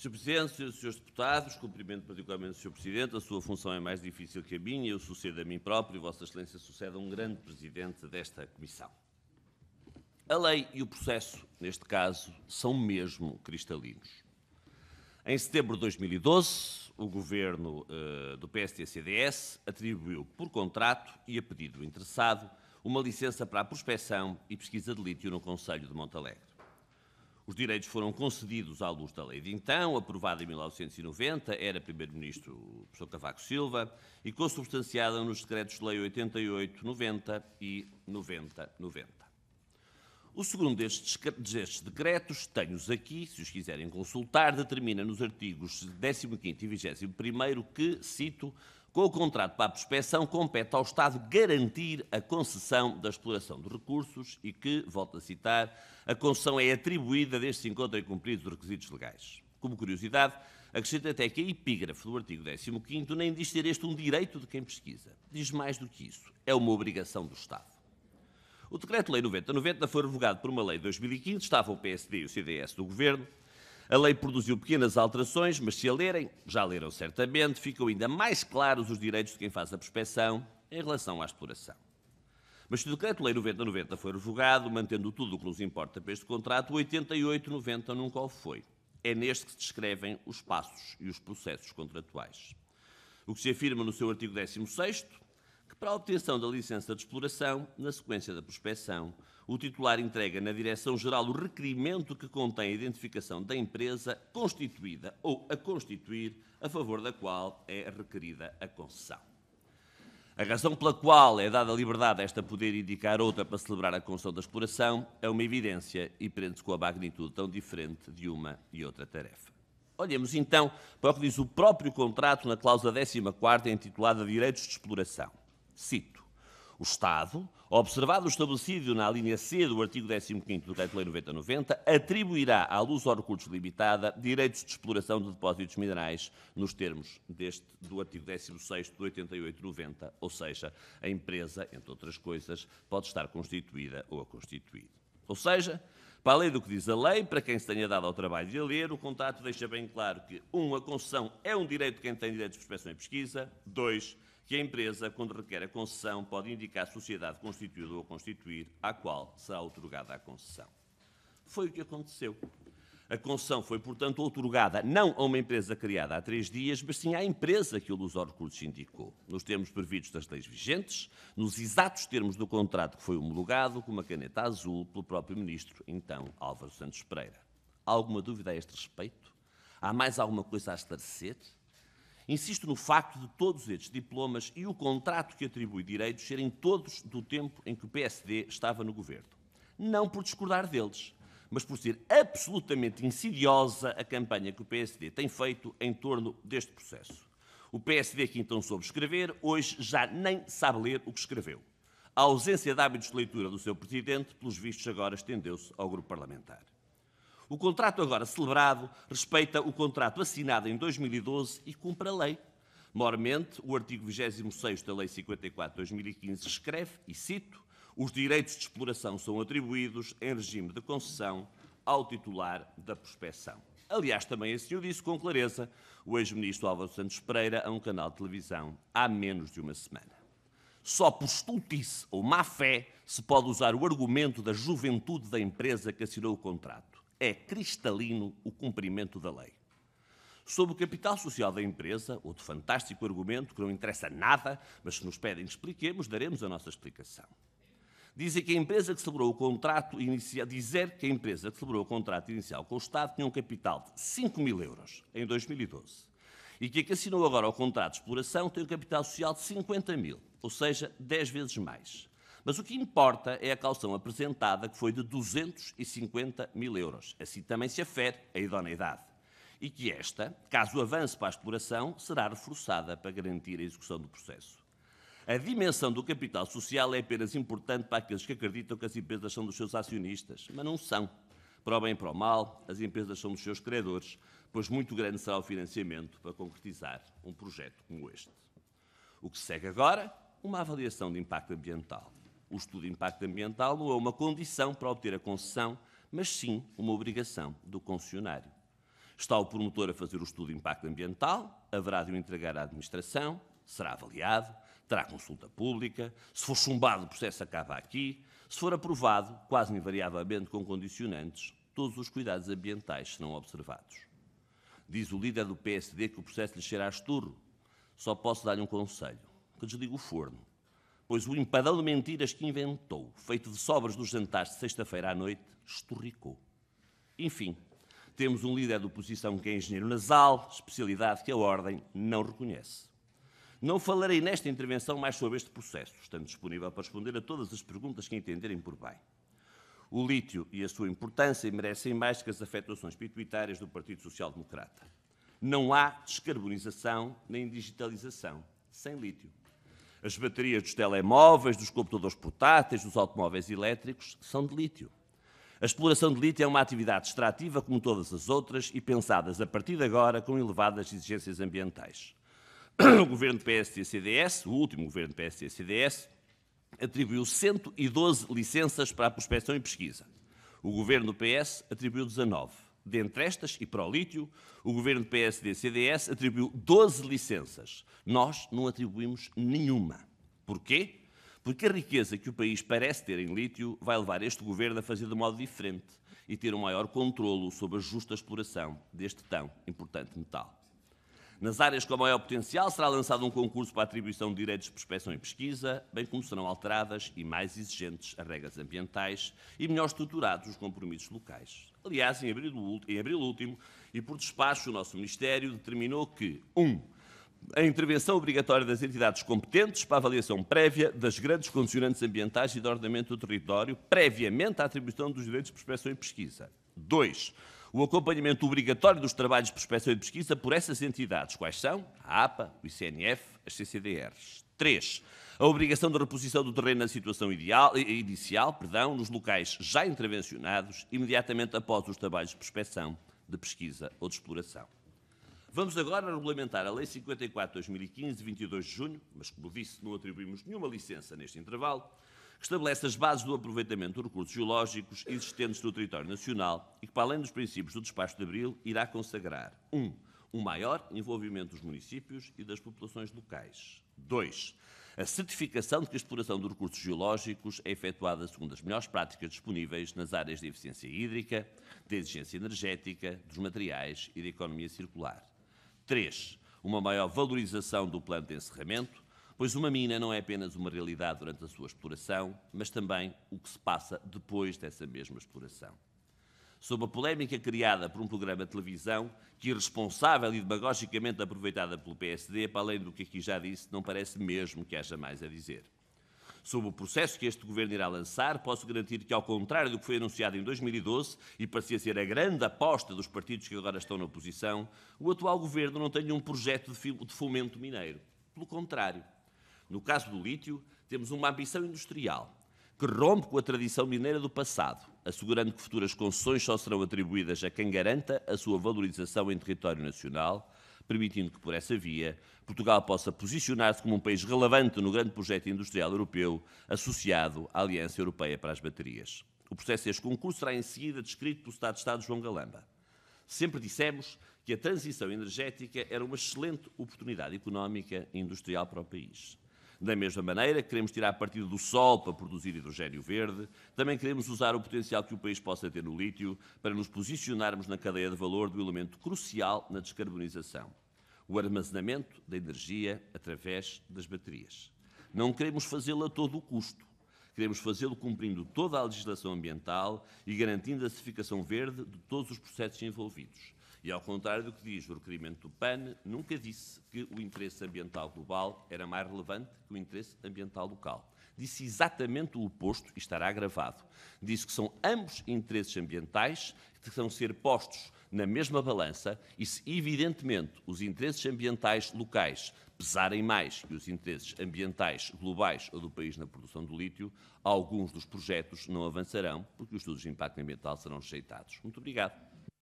Sr. Presidente, Srs. Deputados, cumprimento particularmente o Sr. Presidente. A sua função é mais difícil que a minha, eu sucedo a mim próprio, Vossa Excelência sucede a um grande Presidente desta Comissão. A lei e o processo, neste caso, são mesmo cristalinos. Em setembro de 2012, o governo uh, do PSD-CDS atribuiu, por contrato e a pedido do interessado, uma licença para a prospecção e pesquisa de lítio no Conselho de Montalegre. Os direitos foram concedidos à luz da lei de então, aprovada em 1990, era primeiro-ministro o professor Cavaco Silva, e consubstanciada nos decretos de lei 88, 90 e 90, 90. O segundo destes, destes decretos, tenho-os aqui, se os quiserem consultar, determina nos artigos 15 e 21 que, cito, com o contrato para a prospecção, compete ao Estado garantir a concessão da exploração de recursos e que, volto a citar, a concessão é atribuída desde se encontrem cumpridos os requisitos legais. Como curiosidade, acrescento até que a epígrafe do artigo 15 nem diz ter este um direito de quem pesquisa. Diz mais do que isso. É uma obrigação do Estado. O Decreto-Lei 9090 foi revogado por uma lei de 2015, estava o PSD e o CDS do Governo, a lei produziu pequenas alterações, mas se a lerem, já leram certamente, ficam ainda mais claros os direitos de quem faz a prospecção em relação à exploração. Mas se o Decreto-Lei 9090 foi revogado, mantendo tudo o que nos importa para este contrato, 8890 nunca o foi. É neste que se descrevem os passos e os processos contratuais. O que se afirma no seu artigo 16 que, para a obtenção da licença de exploração, na sequência da prospecção, o titular entrega na Direção-Geral o requerimento que contém a identificação da empresa constituída ou a constituir, a favor da qual é requerida a concessão. A razão pela qual é dada liberdade a esta poder indicar outra para celebrar a concessão da exploração é uma evidência e prende-se com a magnitude tão diferente de uma e outra tarefa. Olhemos então para o que diz o próprio contrato na cláusula 14 intitulada Direitos de Exploração. Cito. O Estado, observado o estabelecido na linha C do artigo 15 do Decreto-Lei 9090, atribuirá à luz ou limitada direitos de exploração de depósitos minerais nos termos deste do artigo 16 do 8890, ou seja, a empresa, entre outras coisas, pode estar constituída ou a constituir. Ou seja, para além do que diz a lei, para quem se tenha dado ao trabalho de a ler, o contrato deixa bem claro que 1. Um, a concessão é um direito de quem tem direito de prospecção e pesquisa. 2 que a empresa, quando requer a concessão, pode indicar a sociedade constituída ou a constituir, à qual será otorgada a concessão. Foi o que aconteceu. A concessão foi, portanto, otorgada não a uma empresa criada há três dias, mas sim à empresa que o Luzor Recursos indicou, nos termos previstos das leis vigentes, nos exatos termos do contrato que foi homologado com uma caneta azul pelo próprio ministro, então Álvaro Santos Pereira. Há alguma dúvida a este respeito? Há mais alguma coisa a esclarecer? Insisto no facto de todos estes diplomas e o contrato que atribui direitos serem todos do tempo em que o PSD estava no governo. Não por discordar deles, mas por ser absolutamente insidiosa a campanha que o PSD tem feito em torno deste processo. O PSD que então soube escrever, hoje já nem sabe ler o que escreveu. A ausência de hábitos de leitura do seu presidente, pelos vistos, agora estendeu-se ao grupo parlamentar. O contrato agora celebrado respeita o contrato assinado em 2012 e cumpre a lei. Mormente, o artigo 26 da Lei 54 de 2015 escreve, e cito, os direitos de exploração são atribuídos em regime de concessão ao titular da prospecção. Aliás, também esse senhor disse com clareza o ex-ministro Álvaro Santos Pereira a um canal de televisão há menos de uma semana. Só por estultice ou má fé se pode usar o argumento da juventude da empresa que assinou o contrato é cristalino o cumprimento da lei. Sobre o capital social da empresa, outro fantástico argumento que não interessa nada, mas se nos pedem que expliquemos, daremos a nossa explicação. Dizem que a empresa que celebrou o contrato inicial, dizer que a empresa que celebrou o contrato inicial com o Estado tinha um capital de 5 mil euros em 2012 e que a que assinou agora o contrato de exploração tem um capital social de 50 mil, ou seja, 10 vezes mais. Mas o que importa é a calção apresentada, que foi de 250 mil euros. Assim também se afere a idoneidade. E que esta, caso avance para a exploração, será reforçada para garantir a execução do processo. A dimensão do capital social é apenas importante para aqueles que acreditam que as empresas são dos seus acionistas, mas não são. Para o bem e para o mal, as empresas são dos seus credores, pois muito grande será o financiamento para concretizar um projeto como este. O que segue agora? Uma avaliação de impacto ambiental. O estudo de impacto ambiental não é uma condição para obter a concessão, mas sim uma obrigação do concessionário. Está o promotor a fazer o estudo de impacto ambiental, haverá de o entregar à administração, será avaliado, terá consulta pública, se for chumbado o processo acaba aqui, se for aprovado, quase invariavelmente com condicionantes, todos os cuidados ambientais serão observados. Diz o líder do PSD que o processo lhe cheira a esturro. Só posso dar-lhe um conselho, que desligue o forno pois o empadão de mentiras que inventou, feito de sobras dos jantares de sexta-feira à noite, estorricou. Enfim, temos um líder de oposição que é engenheiro nasal, especialidade que a Ordem não reconhece. Não falarei nesta intervenção mais sobre este processo, estando disponível para responder a todas as perguntas que entenderem por bem. O lítio e a sua importância merecem mais que as afetações pituitárias do Partido Social Democrata. Não há descarbonização nem digitalização sem lítio. As baterias dos telemóveis, dos computadores portáteis, dos automóveis elétricos são de lítio. A exploração de lítio é uma atividade extrativa como todas as outras e pensadas a partir de agora com elevadas exigências ambientais. O governo PSD-CDS, o último governo PSD-CDS, atribuiu 112 licenças para a prospecção e pesquisa. O governo do PS atribuiu 19. Dentre estas, e para o lítio, o governo PSD-CDS atribuiu 12 licenças. Nós não atribuímos nenhuma. Porquê? Porque a riqueza que o país parece ter em lítio vai levar este governo a fazer de modo diferente e ter um maior controlo sobre a justa exploração deste tão importante metal. Nas áreas com maior potencial será lançado um concurso para a atribuição de direitos de prospecção e pesquisa, bem como serão alteradas e mais exigentes as regras ambientais e melhor estruturados os compromissos locais. Aliás, em abril, em abril último, e por despacho, o nosso Ministério determinou que 1. Um, a intervenção obrigatória das entidades competentes para avaliação prévia das grandes condicionantes ambientais e de ordenamento do território, previamente à atribuição dos direitos de prospecção e pesquisa. 2 o acompanhamento obrigatório dos trabalhos de prospecção e de pesquisa por essas entidades, quais são? A APA, o ICNF, as CCDRs. 3. A obrigação de reposição do terreno na situação ideal, inicial, perdão, nos locais já intervencionados, imediatamente após os trabalhos de prospecção, de pesquisa ou de exploração. Vamos agora regulamentar a Lei 54 de 2015, 22 de junho, mas como disse, não atribuímos nenhuma licença neste intervalo, que estabelece as bases do aproveitamento dos recursos geológicos existentes no território nacional e que, para além dos princípios do Despacho de Abril, irá consagrar 1. Um, um maior envolvimento dos municípios e das populações locais. 2. A certificação de que a exploração dos recursos geológicos é efetuada segundo as melhores práticas disponíveis nas áreas de eficiência hídrica, de exigência energética, dos materiais e da economia circular. 3. Uma maior valorização do plano de encerramento, pois uma mina não é apenas uma realidade durante a sua exploração, mas também o que se passa depois dessa mesma exploração. Sob a polémica criada por um programa de televisão que, irresponsável e demagogicamente aproveitada pelo PSD, para além do que aqui já disse, não parece mesmo que haja mais a dizer. Sobre o processo que este governo irá lançar, posso garantir que, ao contrário do que foi anunciado em 2012 e parecia ser a grande aposta dos partidos que agora estão na oposição, o atual governo não tem um projeto de fomento mineiro. Pelo contrário, no caso do lítio, temos uma ambição industrial que rompe com a tradição mineira do passado, assegurando que futuras concessões só serão atribuídas a quem garanta a sua valorização em território nacional, permitindo que, por essa via, Portugal possa posicionar-se como um país relevante no grande projeto industrial europeu associado à Aliança Europeia para as Baterias. O processo deste concurso será em seguida descrito pelo Estado Estado João Galamba. Sempre dissemos que a transição energética era uma excelente oportunidade económica e industrial para o país. Da mesma maneira, queremos tirar partido do sol para produzir hidrogênio verde, também queremos usar o potencial que o país possa ter no lítio para nos posicionarmos na cadeia de valor do elemento crucial na descarbonização, o armazenamento da energia através das baterias. Não queremos fazê-lo a todo o custo. Queremos fazê-lo cumprindo toda a legislação ambiental e garantindo a certificação verde de todos os processos envolvidos. E ao contrário do que diz o requerimento do PAN, nunca disse que o interesse ambiental global era mais relevante que o interesse ambiental local. Disse exatamente o oposto e estará agravado. Disse que são ambos interesses ambientais que são ser postos na mesma balança e se, evidentemente, os interesses ambientais locais pesarem mais que os interesses ambientais globais ou do país na produção do lítio, alguns dos projetos não avançarão porque os estudos de impacto ambiental serão rejeitados. Muito obrigado.